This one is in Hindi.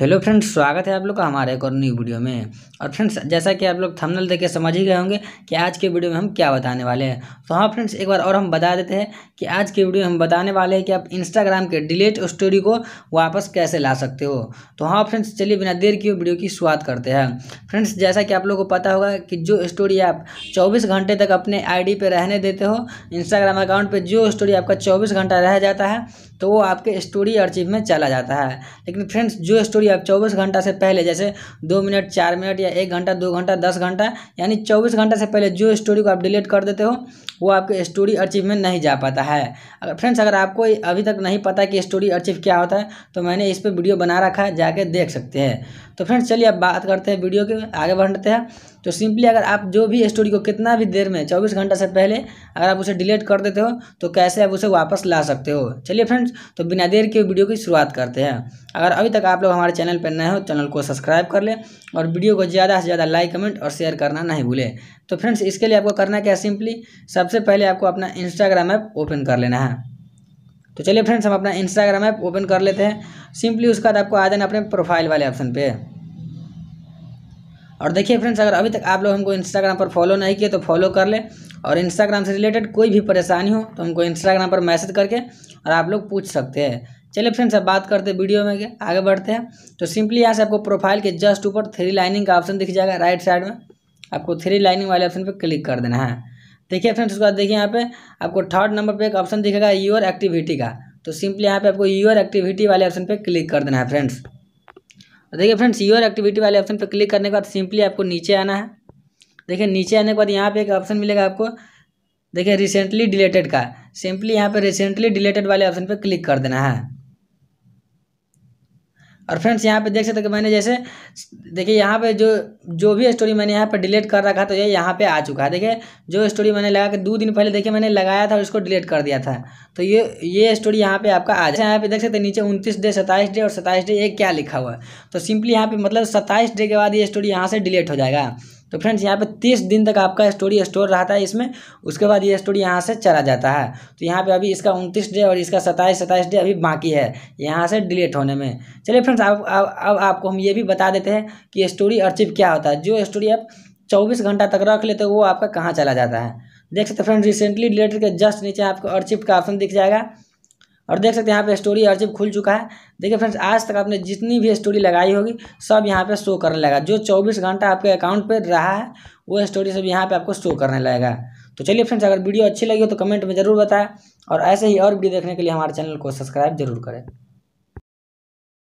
हेलो फ्रेंड्स स्वागत है आप लोग का हमारे एक और न्यू वीडियो में और फ्रेंड्स जैसा कि आप लोग थंबनेल देख के समझ ही गए होंगे कि आज के वीडियो में हम क्या बताने वाले हैं तो हाँ फ्रेंड्स एक बार और हम बता देते हैं कि आज के वीडियो में हम बताने वाले हैं कि आप इंस्टाग्राम के डिलीट स्टोरी को वापस कैसे ला सकते हो तो हाँ फ्रेंड्स चलिए बिना देर की वीडियो की शुरुआत करते हैं फ्रेंड्स जैसा कि आप लोग को पता होगा कि जो स्टोरी आप चौबीस घंटे तक अपने आई पर रहने देते हो इंस्टाग्राम अकाउंट पर जो स्टोरी आपका चौबीस घंटा रह जाता है तो वो आपके स्टोरी अर्चिव में चला जाता है लेकिन फ्रेंड्स जो स्टोरी आप चौबीस घंटा से पहले जैसे दो मिनट चार मिनट या एक घंटा दो घंटा दस घंटा यानी चौबीस घंटा से पहले जो स्टोरी को आप डिलीट कर देते हो वो आपके स्टोरी अर्चिव में नहीं जा पाता है अगर फ्रेंड्स अगर आपको अभी तक नहीं पता कि स्टोरी अर्चिव क्या होता है तो मैंने इस पर वीडियो बना रखा है जाके देख सकते हैं तो फ्रेंड्स चलिए अब बात करते हैं वीडियो के आगे बढ़ते हैं तो सिंपली अगर आप जो भी स्टोरी को कितना भी देर में चौबीस घंटा से पहले अगर आप उसे डिलीट कर देते हो तो कैसे आप उसे वापस ला सकते हो चलिए फ्रेंड्स फ्रेंड्स तो बिना देर के वीडियो की शुरुआत करते हैं अगर अभी तक आप लोग हमारे चैनल पर नए हो चैनल को सब्सक्राइब कर लें और वीडियो को ज़्यादा से ज़्यादा लाइक कमेंट और शेयर करना नहीं भूलें तो फ्रेंड्स इसके लिए आपको करना क्या है सिंपली सबसे पहले आपको अपना इंस्टाग्राम ऐप ओपन कर लेना है तो चलिए फ्रेंड्स हम अपना इंस्टाग्राम ऐप ओपन कर लेते हैं सिंपली उसके बाद आपको आ जाना अपने प्रोफाइल वाले ऑप्शन पर और देखिए फ्रेंड्स अगर अभी तक आप लोग हमको इंस्टाग्राम पर फॉलो नहीं किए तो फॉलो कर ले और इंस्टाग्राम से रिलेटेड कोई भी परेशानी हो तो हमको इंस्टाग्राम पर मैसेज करके और आप लोग पूछ सकते हैं चलिए फ्रेंड्स अब बात करते हैं वीडियो में आगे बढ़ते हैं तो सिंपली यहाँ से आपको प्रोफाइल के जस्ट ऊपर थ्री लाइनिंग का ऑप्शन दिख जाएगा राइट साइड में आपको थ्री लाइनिंग वाले ऑप्शन पर क्लिक कर देना है देखिए फ्रेंड्स उसके बाद देखिए यहाँ पे आपको थर्ड नंबर पे एक ऑप्शन दिखेगा योर एक्टिविटी का तो सिंपली यहाँ पे आपको योर एक्टिविटी वाले ऑप्शन पे क्लिक कर देना है फ्रेंड्स देखिए फ्रेंड्स योर एक्टिविटी वाले ऑप्शन पर क्लिक करने के बाद सिंपली आपको नीचे आना है देखिए नीचे आने के बाद यहाँ पे एक ऑप्शन मिलेगा आपको देखिए रिसेंटली डिलेटेड का सिंपली यहाँ पे रिसेंटली डिलेटेड वाले ऑप्शन पर क्लिक कर देना है और फ्रेंड्स यहाँ पे देख सकते हो कि मैंने जैसे देखिए यहाँ पे जो जो भी स्टोरी मैंने यहाँ पे डिलीट कर रखा तो ये यह यहाँ पे आ चुका है देखिए जो स्टोरी मैंने लगा के दो दिन पहले देखिए मैंने लगाया था और इसको डिलीट कर दिया था तो ये ये स्टोरी यहाँ पे आपका आ जाए यहाँ पे देख सकते नीचे उनतीस डे सत्ताईस डे और सत्ताईस डे ये क्या लिखा हुआ है तो सिंपली यहाँ पे मतलब सत्ताईस डे के बाद ये स्टोरी यहाँ से डिलीट हो जाएगा तो फ्रेंड्स यहाँ पे तीस दिन तक आपका स्टोरी स्टोर रहता है इसमें उसके बाद ये स्टोरी यहाँ से चला जाता है तो यहाँ पे अभी इसका उनतीस डे और इसका सताईस सताईस डे अभी बाकी है यहाँ से डिलीट होने में चलिए फ्रेंड्स अब अब आपको हम ये भी बता देते हैं कि स्टोरी अर्चिव क्या होता है जो स्टोरी आप चौबीस घंटा तक रख लेते हो वो आपका कहाँ चला जाता है देख सकते फ्रेंड्स रिसेंटली डिलेटेड के जस्ट नीचे आपको अर्चिव का ऑप्शन दिख जाएगा और देख सकते हैं यहाँ पे स्टोरी अर्चिव खुल चुका है देखिए फ्रेंड्स आज तक आपने जितनी भी स्टोरी लगाई होगी सब यहाँ पे शो करने लगा जो 24 घंटा आपके अकाउंट पे रहा है वो स्टोरी सब यहाँ पे आपको शो करने लगेगा तो चलिए फ्रेंड्स अगर वीडियो अच्छी लगी हो तो कमेंट में ज़रूर बताएं और ऐसे ही और वीडियो देखने के लिए हमारे चैनल को सब्सक्राइब जरूर करें